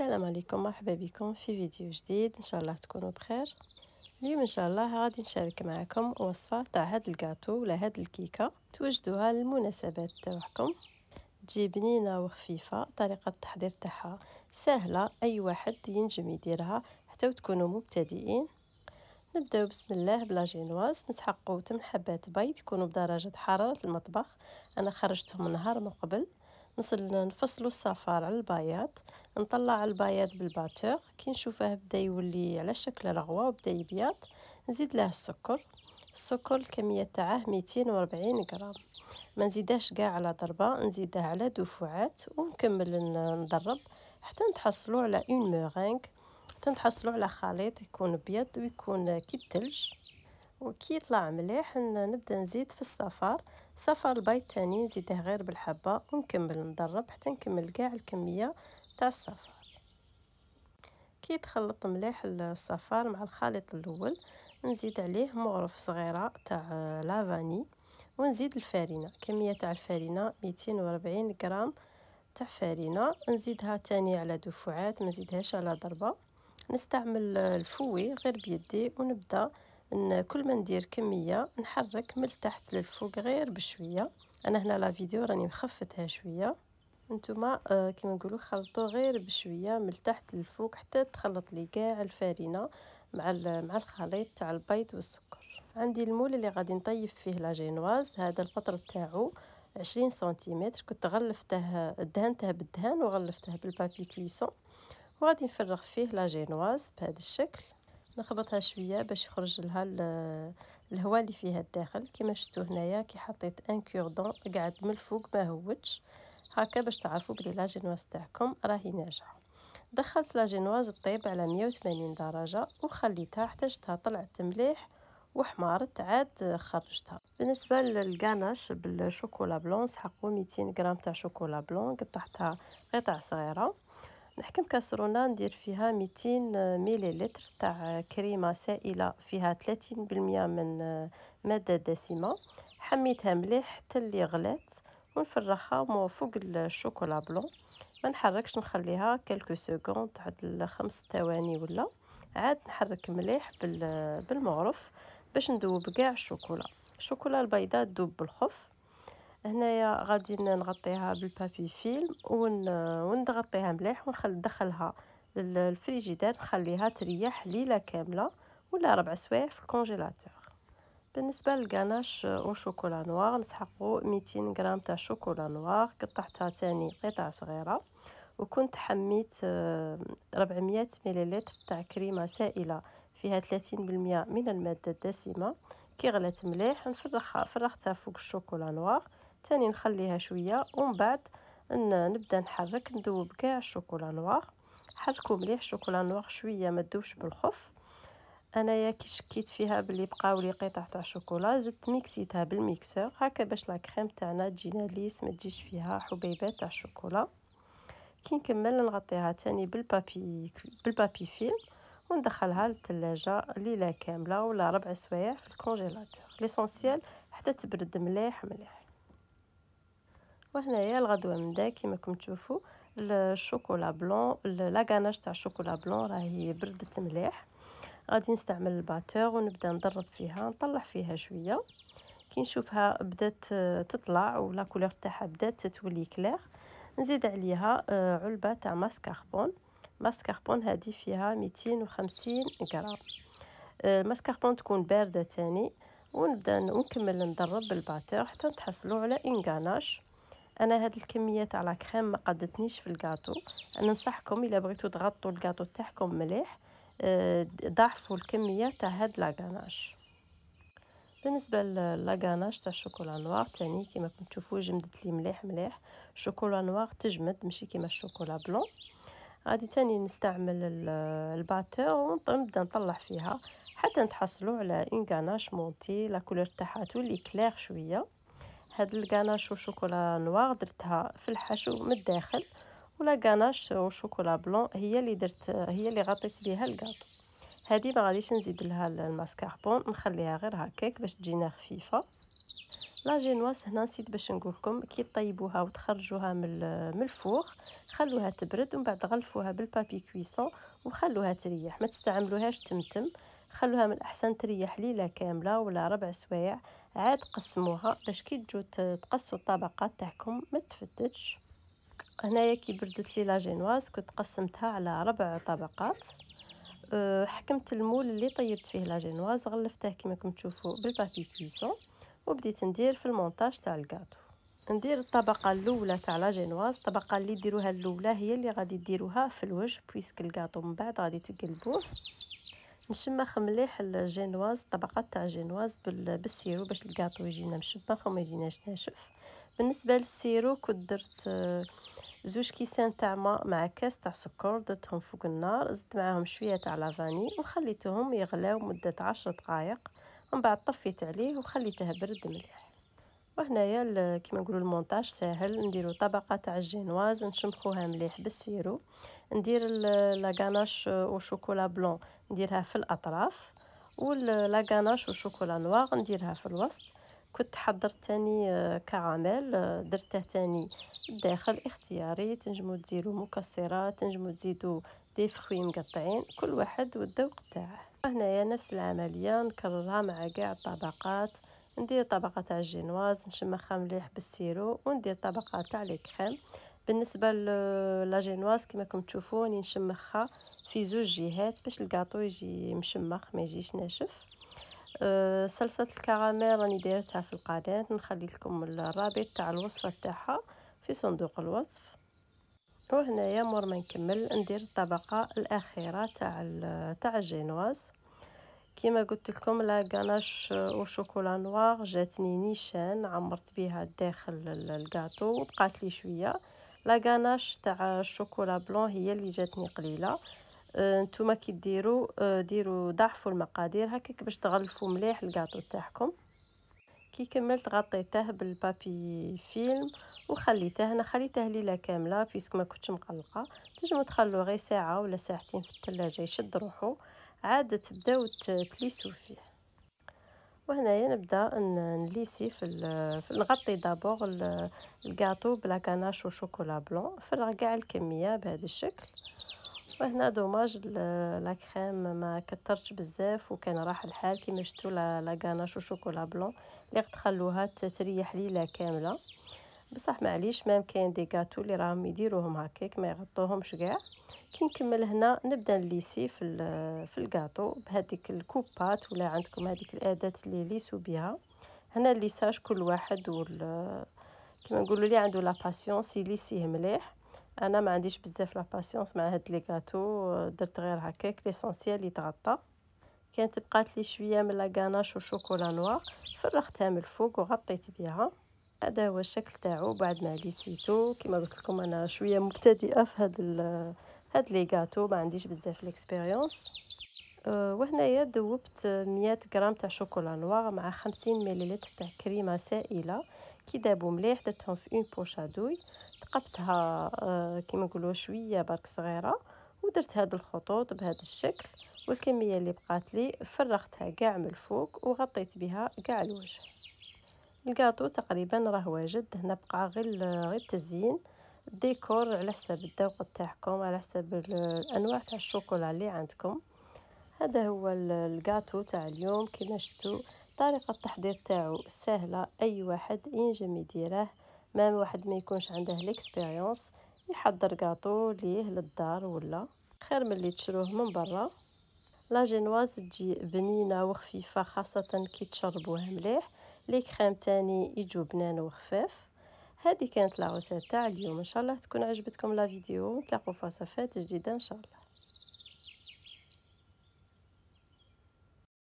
السلام عليكم مرحبا بكم في فيديو جديد ان شاء الله تكونوا بخير اليوم ان شاء الله غادي نشارك معكم وصفه تاع هاد الكاطو ولا هاد الكيكه توجدوها للمناسبات تاعكم تجي بنينه وخفيفه طريقه التحضير تاعها سهله اي واحد ينجم يديرها حتى وتكونوا مبتدئين نبداو بسم الله بلا جينواز نسحقوا 8 حبات بيض يكونوا بدرجه حراره المطبخ انا خرجتهم نهار من قبل نصل نفصلوا الصفار على البياض نطلع البياض بالباتور كي نشوفه بدا يولي على شكل رغوه وبدا يبيض نزيد له السكر السكر الكميه تاعه 240 غرام ما نزيدهش كاع على ضربه نزيده على دفعات ونكمل نضرب حتى نتحصلوا على اون مورينغ حتى نتحصلوا على خليط يكون ابيض ويكون كي الثلج وكي يطلع مليح نبدا نزيد في الصفار صفر البيض تاني نزيده غير بالحبه ونكمل نضرب حتى نكمل كاع الكميه تاع الصفار كي تخلط مليح الصفار مع الخليط الاول نزيد عليه مغرف صغيره تاع لافاني ونزيد الفارينه كميه تاع الفارينه 240 غرام تاع فارينه نزيدها تاني على دفعات ما نزيدهاش على ضربه نستعمل الفوي غير بيدي ونبدا ان كل ما ندير كميه نحرك من التحت للفوق غير بشويه انا هنا لا فيديو راني مخفتها شويه نتوما آه، كيما نقولوا خلطوا غير بشويه من التحت للفوق حتى تخلط لي كاع الفارينه مع مع الخليط تاع البيض والسكر عندي المول اللي غادي نطيب فيه لا جينواز هذا القطر تاعو 20 سنتيمتر كنت غلفته دهنته بالدهان وغلفته بالبابي كويسون وغادي نفرغ فيه لا جينواز بهذا الشكل نخبطها شويه باش يخرج لها الهواء اللي فيها الداخل كما شفتوا هنايا كي حطيت ان كوردون قعد من الفوق ما هوتش هكا باش تعرفوا بلي لا جينواز تاعكم راهي ناجحه دخلت لا جينواز طيب على 180 درجه وخليتها احتجتها طلعت مليح وحمارت عاد خرجتها بالنسبه للكاناش بالشوكولا بلون سحقوا 200 غرام تاع شوكولا بلون قطعتها قطع صغيره نحكم كاسرونه ندير فيها 200 مليلتر تاع كريمه سائله فيها 30% من ماده دسمه حميتها مليح حتى اللي غلات ونفرخها فوق الشوكولا بلون ما نحركش نخليها كلكو سكوند عاد الخمس ثواني ولا عاد نحرك مليح بالمعرف باش ندوب كاع الشوكولا الشوكولا البيضاء تذوب بالخف هنايا غادي نغطيها بالبابي فيلم ونغطيها مليح وندخلها للفريجيدار نخليها تريح ليله كامله ولا ربع سوايع في الكونجيلاتور بالنسبه للكاناش او شوكولا نوار نسحقو 200 غرام تاع شوكولا نوار قطعتها تاني قطع صغيره وكنت حميت 400 آه، مليلتر تاع كريمه سائله فيها 30% من الماده الدسمه كي غلات مليح نفرخها فرختها فوق الشوكولا نوار ثاني نخليها شويه ومن بعد نبدا نحرك ندوب كاع الشوكولا نوار حركوا مليح الشوكولا نوار شويه ما تدوبش بالخف انايا كي شكيت فيها بلي بقاو لي قطع تاع الشوكولا زدت ميكسيتها بالميكسور هكا باش لا كريم تاعنا تجينا ليس ما تجيش فيها حبيبات تاع الشوكولا كي نكمل نغطيها تاني بالبابي بالبابي فيلم وندخلها للثلاجة ليلة كاملة ولا ربع سوايع في الكونجيلاتور ليسونسيال حتى تبرد مليح مليح وهنايا الغدوه من دا كيما راكم تشوفوا الشوكولا بلون لاكاناج تاع الشوكولا بلون راهي بردت مليح غادي نستعمل الباتور ونبدا نضرب فيها نطلع فيها شويه كي نشوفها بدات تطلع ولا كولور تاعها بدات تولي كلير نزيد عليها آه، علبه تاع ماسكاربون ماسكاربون هذه فيها 250 غرام الماسكاربون آه، تكون بارده تاني ونبدا نكمل نضرب بالباتور حتى نتحصلوا على انغاناش انا هاد الكميه تاع لا كريم ما قادتنيش في الكاطو انا ننصحكم الا بغيتو تغطوا الكاطو تاعكم مليح آه، ضاعفوا الكميه تاع هاد لاغاناش بالنسبه لاغاناش تاع الشوكولا نوار تاني كيما راكم تشوفوا جمدت لي مليح مليح الشوكولا نوار تجمد ماشي كيما الشوكولا بلون غادي تاني نستعمل الباتور ونبدا نطلع فيها حتى نتحصلوا على اون غاناش مونتي لا كولور تاعها تولي كلير شويه هاد الكاناش وشوكولا نوار درتها في الحشو من الداخل ولا كاناش وشوكولا بلون هي اللي درت هي اللي غطيت بها الكاطو هادي ما غاديش نزيد لها الماسكاربون نخليها غير هكاك باش تجينا خفيفه لا جينواس هنا نسيت باش نقول لكم كي طيبوها وتخرجوها من من الفوق خلوها تبرد ومن بعد غلفوها بالبابي كويسون وخلوها تريح ما تستعملوهاش تمتم خلوها من الأحسن تريح ليلة كاملة ولا ربع سوايع عاد قسموها باش كي تجو تقصوا الطبقات تاعكم ما تفتتش هنايا كي بردت لي لاجينواز كنت قسمتها على ربع طبقات أه، حكمت المول اللي طيبت فيه لاجينواز غلفته كما راكم تشوفوا بالبابي كويسون وبديت ندير في المونتاج تاع الكاطو ندير الطبقه الاولى تاع لاجينواز الطبقه اللي ديروها الاولى هي اللي غادي ديروها في الوجه بويسك الكاطو من بعد غادي تقلبوه نشمخ مليح الجينواز طبقه تاع جينواز بالسيرو باش الكاطو يجينا مشبخ وما يجيناش ناشف بالنسبه للسيرو كنت درت آه، زوج كيسان تاع ماء مع كاس تاع سكر درتهم فوق النار زدت معاهم شويه تاع لافاني وخليتهم يغلاو مده عشر دقائق من بعد طفيت عليه وخليته برد مليح وهنايا كيما نقولوا المونتاج ساهل نديرو طبقه تاع الجينواز نشمخوها مليح بالسيرو ندير لاغاناش شوكولا بلون نديرها في الأطراف واللاكاناش والشوكولا نواغ نديرها في الوسط كنت حضرت تاني آه، كعمل آه، درته تاني الداخل اختياري تنجمو تزيدو مكسرات تنجمو تزيدو دي فخوي مقطعين كل واحد والذوق تاعه هنايا نفس العمليه نكررها مع كاع الطبقات ندير طبقه تاع الجينواز نشمخها مليح بالسيرو وندير طبقه تاع لي بالنسبه آه، لا جينواز كما راكم تشوفوني راني نشمخها في زوج جهات باش الكاطو يجي مشمخ ما يجيش ناشف أه صلصه الكراميل راني دايرتها في القناه نخلي لكم الرابط تاع الوصفه تاعها في صندوق الوصف وهنايا مور ما نكمل ندير الطبقه الاخيره تاع تاع الجينواز كيما قلت لكم لا غاناش او شوكولا نوار جاتني نيشان عمرت بها الداخل الكاطو وبقات لي شويه لا غاناش تاع الشوكولا بلون هي اللي جاتني قليله آه، نتوما كي ديروا آه، ديروا ضعفوا المقادير هكاك باش تغلفوا مليح الكاطو تاعكم كي كملت غطيته بالبابي فيلم وخليته انا خليته ليله كامله بيسك ما كنتش مقلقه تنجموا تخلوه غير ساعه ولا ساعتين في الثلاجه يشد روحو عاد تبداو تليسو فيه وهنايا نبدا نليسي في, في نغطي دابور الكاطو بلاكاناش وشوكولا بلون فرغ كاع الكميه بهذا الشكل وهنا دوماج لا كريم ما كثرتش بزاف وكان راح الحال كيما شفتوا لا غاناش وشوكولا بلون اللي تخلوها خلوها تريح ليله كامله بصح معليش مام كاين دي غاتو اللي راهم يديروهم هكاك ما يغطوهمش كاع كي نكمل هنا نبدا نليسي في في الكاطو بهذيك الكوبات ولا عندكم هذيك الاداه اللي ليسو بها هنا الليساج كل واحد وال كما نقولوا اللي عنده لا سي ليسيه مليح انا ما عنديش بزاف لا باسيونس مع هاد لي كاتو آه، درت غير هكاك ليسونسيال يتغطى كانت بقات لي شويه من لاكاناش وشوكولا نوار فرختها من الفوق وغطيت بها هذا هو الشكل تاعو بعد ما ليسيتو كيما قلت لكم انا شويه مبتدئه في هاد هاد لي كاتو ما عنديش بزاف ليكسبيريونس آه، وهنايا ذوبت 100 غرام تاع شوكولا نوار مع 50 مليلتر تاع كريمه سائله كي دابو مليح درتهم في اون بوشادوي دوي ثقبتها آه، كما نقولوا شويه برك صغيره ودرت هاد الخطوط بهذا الشكل والكميه اللي بقات لي فرغتها كاع من الفوق وغطيت بها كاع الوجه الكاطو تقريبا راه واجد هنا بقى غير غير التزيين الديكور على حسب الذوق تاعكم على حسب الانواع تاع الشوكولا اللي عندكم هذا هو الكاطو تاع اليوم كما شفتوا طريقه التحضير تاعو سهله اي واحد ينجم يديره مام واحد ما يكونش عنده ليكسبيريونس يحضر كاطو ليه للدار ولا خير من اللي تشروه من برا لا جينواز تجي بنينه وخفيفه خاصه كي تشربوه مليح لي كريم تاني يجو بنان وخفاف هذه كانت لا تاع اليوم ان شاء الله تكون عجبتكم لا فيديو نتلاقاو في جديده ان شاء الله